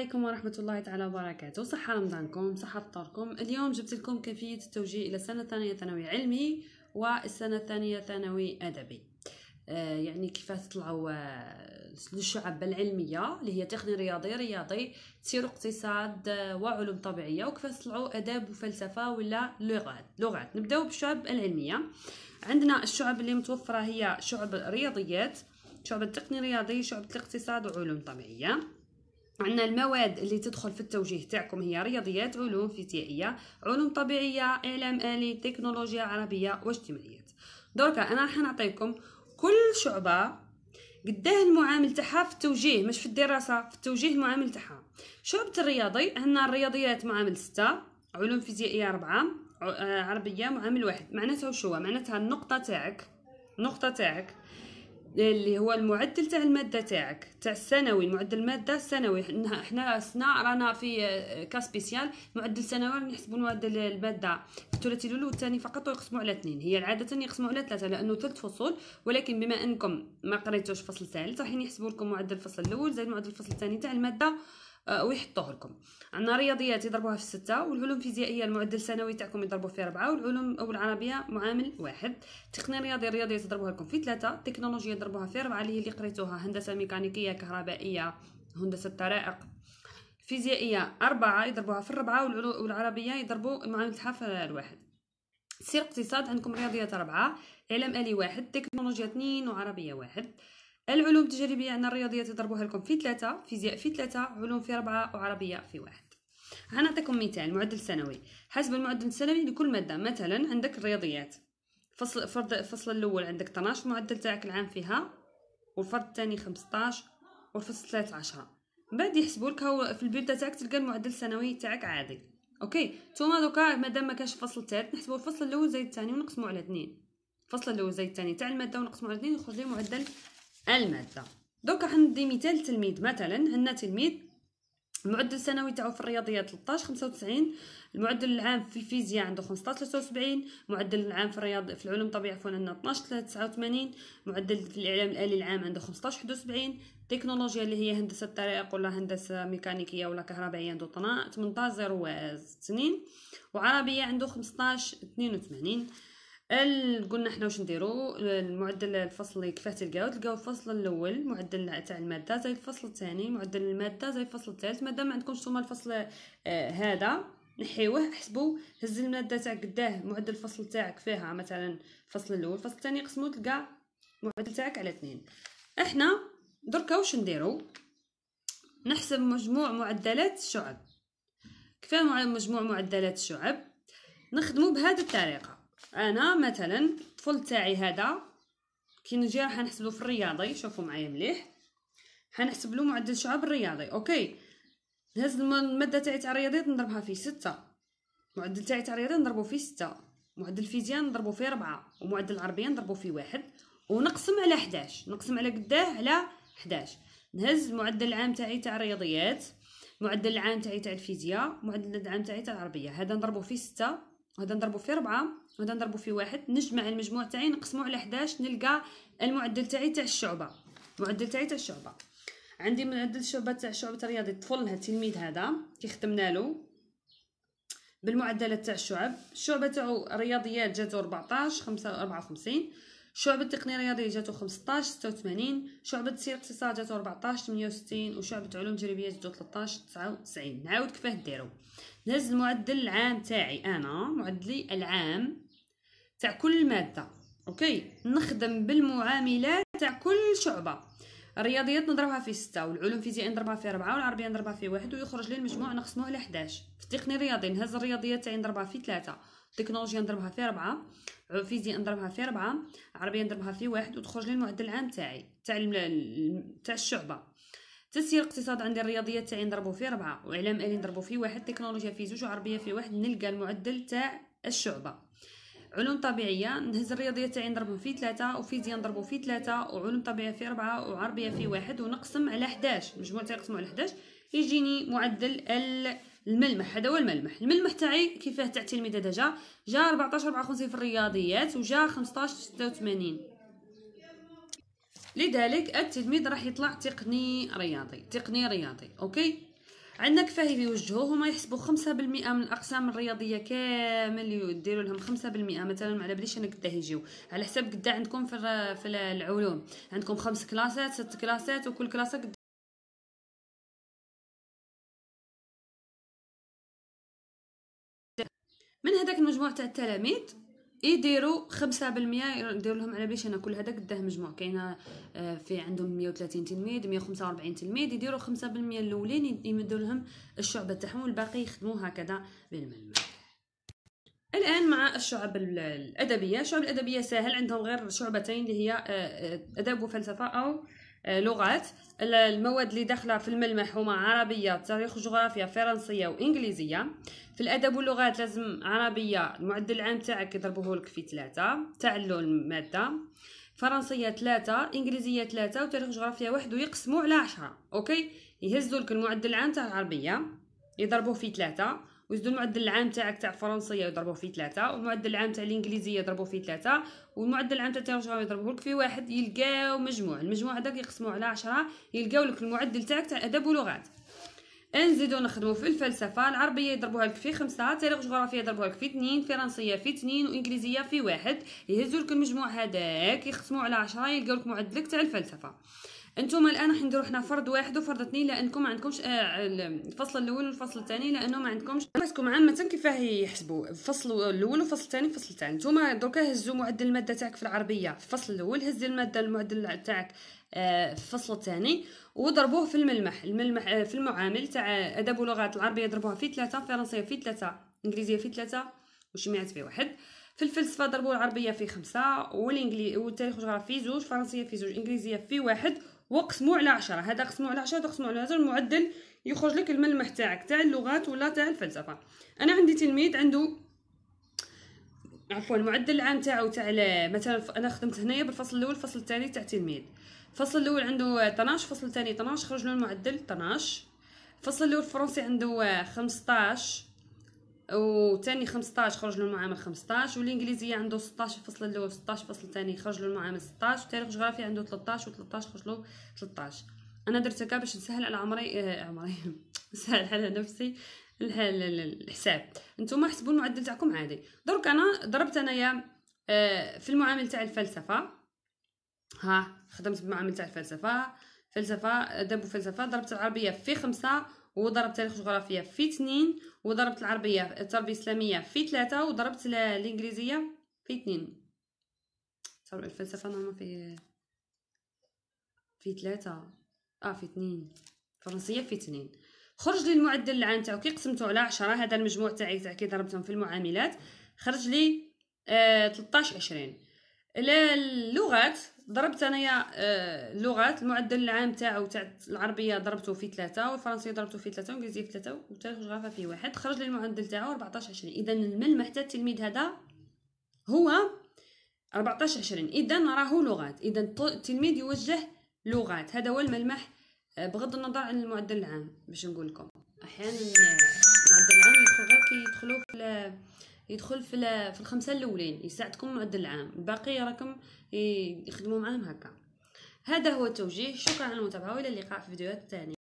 عليكم ورحمة الله تعالى وبركاته صحة رمضانكم صحة فطوركم اليوم جبت لكم كيفية التوجيه إلى السنة الثانية ثانوي علمي والسنة الثانية ثانوي أدبي آه يعني كيفاش تطلعوا آه، للشعب العلمية اللي هي تقني رياضي رياضي تصير اقتصاد آه، وعلوم طبيعية وكيف تطلعوا أداب وفلسفة ولا لغات لغات نبداو بالشعب العلمية عندنا الشعب اللي متوفرة هي شعب الرياضيات شعب التقني الرياضي شعب الاقتصاد وعلوم طبيعية عندنا المواد اللي تدخل في التوجيه تاعكم هي رياضيات علوم فيزيائيه علوم طبيعيه اعلام الي تكنولوجيا عربيه واجتماعيات دركا انا راح نعطيكم كل شعبه قداه المعامل تاعها في التوجيه مش في الدراسه في التوجيه المعامل تاعها شعبه الرياضي عندنا الرياضيات معامل ستة علوم فيزيائيه أربعة عربيه معامل واحد معناتها شو معناتها النقطه تاعك النقطه تاعك اللي هو المعدل تاع الماده تاعك تاع السنوي معدل الماده السنوي حنا سنا رانا في آه، كاسبيسيال معدل سنوي نحسبوا معدل الماده في الثلاثي الاول والثاني فقط ويقسموا على اثنين هي عاده يقسموا على ثلاثه لانه ثلاث فصول ولكن بما انكم ما قريتوش فصل ثالث راح يحسبوا لكم معدل الفصل الاول زائد معدل الفصل الثاني تاع الماده آه، ويحطوه لكم عندنا رياضيات يضربوها في ستة والعلوم الفيزيائيه المعدل السنوي تاعكم يضربوا في ربعة والعلوم او العربيه معامل واحد التقنيه الرياضيه الرياضيه يضربوها لكم في ثلاثة التكنولوجيا يضربوها في ربعة اللي هي اللي قريتوها هندسه ميكانيكيه كهربائيه هندسه طرائق فيزيائيه أربعة يضربوها في الربعة والعربيه يضربوا معاملتها في الواحد سير اقتصاد عندكم رياضيات أربعة إعلام آلي واحد تكنولوجيا اثنين وعربية واحد العلوم التجريبيه ان الرياضيات تضربوها لكم في ثلاثه فيزياء في ثلاثه علوم في اربعه وعربيه في واحد هنعطيكم مثال معدل سنوي حسب المعدل السنوي لكل ماده مثلا عندك الرياضيات فصل فرض الفصل الاول عندك 12 المعدل تاعك العام فيها والفرض الثاني 15 والفصل الثالث 10 من بعد يحسبوا لك في البيبدا تاعك تلقى المعدل السنوي تاعك عادي اوكي ثم دوكا مادام ما كانش الفصل الثالث نحسبوا الفصل الاول زائد الثاني ونقسموا على 2 الفصل الاول زائد الثاني تاع الماده ونقسموا على 2 يخرج لي معدل المادة راح ندي مثال تلميذ مثلا عندنا تلميذ المعدل السنوي تاعو في الرياضيات 13 95 المعدل العام في الفيزياء عنده 15 73 معدل العام في الرياض في العلوم الطبيعيه عفوا عندنا 12 89 معدل في الاعلام الالي العام عنده 15 71 التكنولوجيا اللي هي هندسه الطريق ولا هندسه ميكانيكيه ولا كهربائيه عنده 18 0 سنين وعربيه عنده 15 82 قلنا احنا واش نديرو المعدل الفصلي كيفاه تلقاو تلقاو الفصل الاول معدل تاع الماده زائد الفصل الثاني معدل الماده زائد الفصل الثالث مادام ما عندكمش نتوما الفصل آه، هذا نحيوه حسبوا هز الماده تاع قداه معدل الفصل تاعك فيها مثلا الفصل الاول الفصل الثاني قسمو تلقى معدل تاعك على اثنين احنا دركا واش نديرو نحسب مجموع معدلات الشعب كيفاه مجموع معدلات الشعب نخدمو بهذه الطريقه انا مثلا الطفل تاعي هذا كي نجي راح نحسبلو في الرياضي شوفوا معايا مليح حنحسبلو معدل شعب الرياضي اوكي نهز الماده تاعي تاع الرياضيات نضربها في ستة معدل تاعي تاع الرياضيات نضربو في ستة معدل الفيزياء نضربو في ربعة ومعدل العربيه نضربو في واحد ونقسم على 11 نقسم على قداه على 11 نهز المعدل العام تاعي تاع الرياضيات معدل العام تاعي تاع الفيزياء معدل العام تاعي تاع العربيه هذا نضربو في ستة وهذا نضربو في ربعة غادي نضربو في واحد نجمع المجموع تاعي نقسمو على 11 نلقى المعدل تاعي تاع الشعبه المعدل تاعي تاع الشعبه عندي معدل الشعبه تاع شعبه الرياضي الطفل التلميذ هذا كي خدمنا له بالمعدلات تاع الشعب الشعبه تاعو الرياضيات جاتو 14 ربعة وخمسين شعبة التقنية الرياضية جاتو 15 86 شعبة السير الاقتصاد جاتو 14 68 وشعبة علوم تجريبية جاتو 13 99 نعاود كيفاه ديرو نهز المعدل العام تاعي انا معدلي العام تاع كل ماده اوكي نخدم بالمعاملات تاع كل شعبه الرياضيات نضربها في ستة والعلوم الفيزياء نضربها في ربعة والعربية نضربها في واحد ويخرج لي المجموع نقسموه على 11 في التقني الرياضي نهز الرياضيات تاعي نضربها في ثلاثة التكنولوجيا نضربها في ربعة الفيزياء نضربها في ربعة العربية نضربها في واحد وتخرج لي المعدل العام تاعي تاع تاع الشعبة تسيير اقتصاد عندي الرياضيات تاعي نضربو في ربعة واعلام آلي نضربو في واحد تكنولوجيا في زوج وعربية في واحد نلقى المعدل تاع الشعبة علوم طبيعيه نهز الرياضيه تاعي نضربهم في ثلاثة وفيزياء نضربهم في ثلاثة وعلوم طبيعيه في أربعة وعربيه في واحد ونقسم على 11 المجموع تاعي نقسمو على 11 يجيني معدل الملمح هذا هو الملمح الملمح تاعي كيفاه تاع التلميذ هذا جا جا 14 54 في الرياضيات وجا 15 86 لذلك التلميذ راح يطلع تقني رياضي تقني رياضي اوكي عندنا كفاهي وجهه هما يحسبوا خمسة بالمئة من الأقسام الرياضية كامل يديروا لهم خمسة بالمئة مثلا على باليش أنا قدا يجيو على حساب قدا إيه عندكم في, في العلوم عندكم خمس كلاسات ست كلاسات وكل كلاسة قد إيه؟ من هذاك المجموع تاع التلاميذ يديروا 5% يديروا لهم على باش انا كل هذا قداه مجموع كاينه آه، في عندهم 130 تلميذ 145 تلميذ يديروا 5% الاولين يمدوا لهم الشعبه تاعهم والباقي يخدموا هكذا بالململ الان مع الشعب الادبيه الشعب الادبيه ساهل عندهم غير شعبتين اللي هي آه، آه، ادب وفلسفه او آه، لغات المواد اللي داخله في الملمح هما عربيه تاريخ جغرافيا فرنسيه وانجليزيه في الادب واللغات لازم عربيه المعدل العام تاعك يضربوه لك في ثلاثة تعلو الماده فرنسيه ثلاثة انجليزيه ثلاثة وتاريخ جغرافيا واحد ويقسموا على عشرة اوكي يهزوا لك المعدل العام تاع العربيه يضربوه في ثلاثة ويزيدو المعدل العام تاعك تاع الفرنسيه يضربوه في ثلاثة والمعدل العام تاع الانجليزيه يضربوه في ثلاثة والمعدل العام تاع الترجمه يضربوه لك في واحد يلقاو مجموع المجموع هذاك يقسموه على عشرة يلقاو لك المعدل تاعك تاع ادب ولغات نزيدو نخدمو في الفلسفه العربيه يضربوها لك في خمسة تاريخ جغرافيا يضربوها لك في اثنين فرنسيه في اثنين وانجليزيه في واحد يهزوا لك المجموع هذاك يقسموه على عشرة يلقاو لك معدلك تاع الفلسفه انتم الان راح نديروا حنا فرد واحد وفرد اثنين لانكم ما عندكمش آه الفصل الاول والفصل الثاني لانه ما عندكمش ماسكم عامه كيفاه يحسبوا الفصل الاول والفصل الثاني والفصل الثاني نتوما دركا هزوا معدل الماده تاعك في العربيه في الفصل الاول هز الماده المعدل تاعك آه في الفصل الثاني وضربوه في الملمح الملمح آه في المعامل تاع ادب ولغات العربيه ضربوها في ثلاثة فرنسيه في ثلاثة انجليزيه في ثلاثة وشمعت في واحد في الفلسفه ضربوا العربيه في خمسة والانجلي والتاريخ والجغرافيا في زوج فرنسيه في زوج انجليزيه في واحد وقسمو على عشرة هذا قسموه على عشرة هذا قسموه على عشرة المعدل يخرج لك الملمح تاعك تاع اللغات ولا تاع الفلسفه انا عندي تلميذ عنده عفوا المعدل العام تاعو تاع مثلا انا خدمت هنايا بالفصل الاول الفصل الثاني تاع تلميذ الفصل الاول عنده 12 الفصل الثاني 12 خرج له المعدل 12 الفصل الاول الفرنسي عنده 15 وثاني 15 خرج له المعامل 15 والانجليزيه عنده 16 فصل اللي هو 16 فصل ثاني خرج له المعامل 16 والتاريخ الجغرافي عنده 13 و13 خرج له 13 انا درت هكا باش نسهل على عمري آه عمري نسهل على نفسي الحساب نتوما حسبوا المعدل تاعكم عادي درك انا ضربت انايا آه في المعامل تاع الفلسفه ها خدمت بمعامل تاع الفلسفه فلسفه دابو فلسفه ضربت العربيه في خمسة وضربت تاريخ جغرافيا في اثنين وضربت العربية التربية الإسلامية في ثلاثة وضربت الإنجليزية في اثنين الفلسفة نعم في في ثلاثة اه في اثنين الفرنسية في اثنين خرج لي المعدل العام تاعو كي قسمتو على عشرة هذا المجموع تاعي تاع كي ضربتهم في المعاملات خرج لي آه 13 20 اللغات ضربت انايا اللغات آه، المعدل العام تاعو تاع العربيه ضربته في ثلاثة والفرنسيه ضربته في ثلاثة والانجليزيه في ثلاثة والتاريخ والجغرافيا في واحد خرج لي المعدل تاعو 14 20 اذا الملمح تاع التلميذ هذا هو 14 20 اذا راهو لغات اذا التلميذ يوجه لغات هذا هو الملمح آه، بغض النظر عن المعدل العام باش نقول لكم احيانا آه، المعدل العام يدخل غير كي في يدخل في في الخمسه الاولين يساعدكم معدل العام الباقي راكم يخدموا معاهم هكا هذا هو التوجيه شكرا على المتابعه والى اللقاء في فيديوهات ثانيه